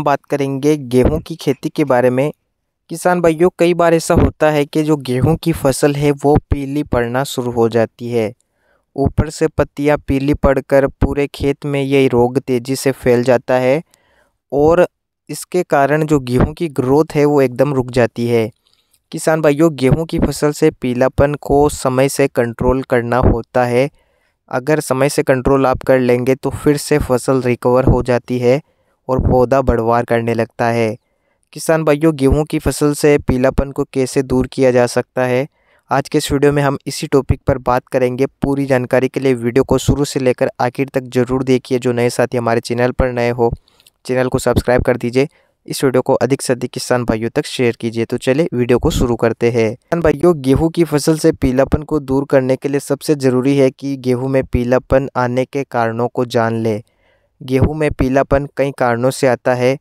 हम बात करेंगे गेहूं की खेती के बारे में किसान भाइयों कई बार ऐसा होता है कि जो गेहूं की फसल है वो पीली पड़ना शुरू हो जाती है ऊपर से पत्तियां पीली पड़कर पूरे खेत में ये रोग तेज़ी से फैल जाता है और इसके कारण जो गेहूं की ग्रोथ है वो एकदम रुक जाती है किसान भाइयों गेहूं की फसल से पीलापन को समय से कंट्रोल करना होता है अगर समय से कंट्रोल आप कर लेंगे तो फिर से फसल रिकवर हो जाती है और पौधा बढ़वार करने लगता है किसान भाइयों गेहूं की फसल से पीलापन को कैसे दूर किया जा सकता है आज के इस वीडियो में हम इसी टॉपिक पर बात करेंगे पूरी जानकारी के लिए वीडियो को शुरू से लेकर आखिर तक जरूर देखिए जो नए साथी हमारे चैनल पर नए हो चैनल को सब्सक्राइब कर दीजिए इस वीडियो को अधिक से अधिक किसान भाइयों तक शेयर कीजिए तो चलिए वीडियो को शुरू करते हैं किसान भाइयों गेहूं की फसल से पीलापन को दूर करने के लिए सबसे ज़रूरी है कि गेहूं में पीलापन आने के कारणों को जान लें गेहूँ में पीलापन कई कारणों से आता है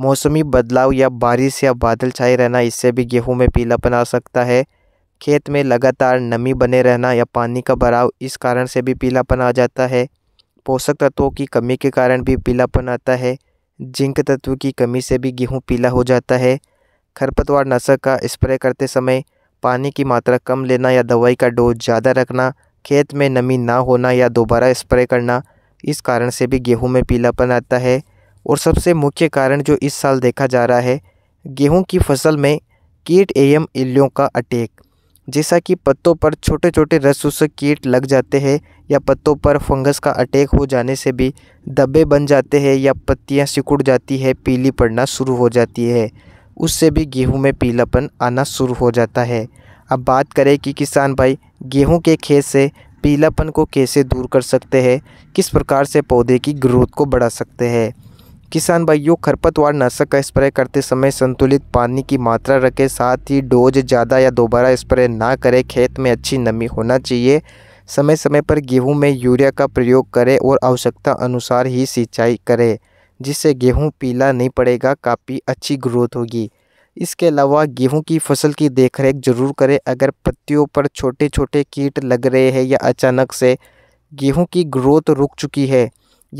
मौसमी बदलाव या बारिश या बादल छाए रहना इससे भी गेहूँ में पीलापन आ सकता है खेत में लगातार नमी बने रहना या पानी का भराव इस कारण से भी पीलापन आ जाता है पोषक तत्वों की कमी के कारण भी पीलापन आता है जिंक तत्व की कमी से भी गेहूँ पीला हो जाता है खरपतवार नाशक का स्प्रे करते समय पानी की मात्रा कम लेना या दवाई का डोज ज़्यादा रखना खेत में नमी ना होना या दोबारा स्प्रे करना इस कारण से भी गेहूं में पीलापन आता है और सबसे मुख्य कारण जो इस साल देखा जा रहा है गेहूं की फसल में कीट एम इल्लियों का अटैक जैसा कि पत्तों पर छोटे छोटे रसूस कीट लग जाते हैं या पत्तों पर फंगस का अटैक हो जाने से भी दब्बे बन जाते हैं या पत्तियां सिकुड़ जाती है पीली पड़ना शुरू हो जाती है उससे भी गेहूं में पीलापन आना शुरू हो जाता है अब बात करें कि किसान भाई गेहूं के खेत से पीलापन को कैसे दूर कर सकते हैं किस प्रकार से पौधे की ग्रोथ को बढ़ा सकते हैं किसान भाइयों खरपतवार नाशक का स्प्रे करते समय संतुलित पानी की मात्रा रखें साथ ही डोज ज़्यादा या दोबारा स्प्रे ना करें खेत में अच्छी नमी होना चाहिए समय समय पर गेहूं में यूरिया का प्रयोग करें और आवश्यकता अनुसार ही सिंचाई करें जिससे गेहूं पीला नहीं पड़ेगा काफ़ी अच्छी ग्रोथ होगी इसके अलावा गेहूं की फसल की देखरेख जरूर करें अगर पत्तियों पर छोटे छोटे कीट लग रहे हैं या अचानक से गेहूं की ग्रोथ रुक चुकी है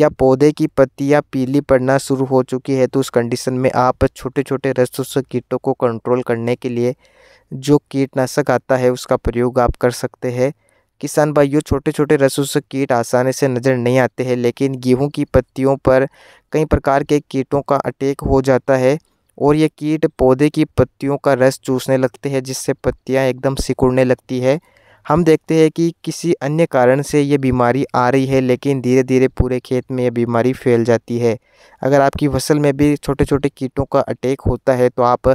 या पौधे की पत्तियां पीली पड़ना शुरू हो चुकी है तो उस कंडीशन में आप छोटे छोटे रसों कीटों को कंट्रोल करने के लिए जो कीटनाशक आता है उसका प्रयोग आप कर सकते हैं किसान भाइयों छोटे छोटे रसों कीट आसानी से नज़र नहीं आते हैं लेकिन गेहूं की पत्तियों पर कई प्रकार के कीटों का अटैक हो जाता है और ये कीट पौधे की पत्तियों का रस चूसने लगते हैं जिससे पत्तियाँ एकदम सिकुड़ने लगती है हम देखते हैं कि किसी अन्य कारण से ये बीमारी आ रही है लेकिन धीरे धीरे पूरे खेत में ये बीमारी फैल जाती है अगर आपकी फसल में भी छोटे छोटे कीटों का अटैक होता है तो आप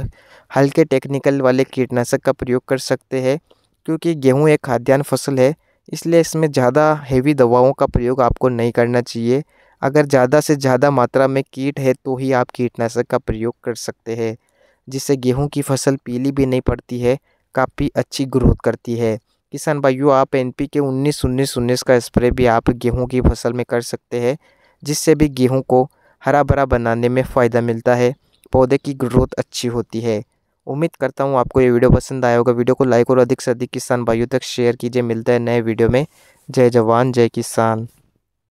हल्के टेक्निकल वाले कीटनाशक का प्रयोग कर सकते हैं क्योंकि गेहूँ एक खाद्यान्न फसल है इसलिए इसमें ज़्यादा हैवी दवाओं का प्रयोग आपको नहीं करना चाहिए अगर ज़्यादा से ज़्यादा मात्रा में कीट है तो ही आप कीटनाशक का प्रयोग कर सकते हैं जिससे गेहूं की फसल पीली भी नहीं पड़ती है काफ़ी अच्छी ग्रोथ करती है किसान भाइयों आप एन पी के उन्नीस उन्नीस उन्नीस का स्प्रे भी आप गेहूं की फसल में कर सकते हैं जिससे भी गेहूं को हरा भरा बनाने में फ़ायदा मिलता है पौधे की ग्रोथ अच्छी होती है उम्मीद करता हूँ आपको ये वीडियो पसंद आया होगा वीडियो को लाइक और अधिक से अधिक किसान भाइयों तक शेयर कीजिए मिलता है नए वीडियो में जय जवान जय किसान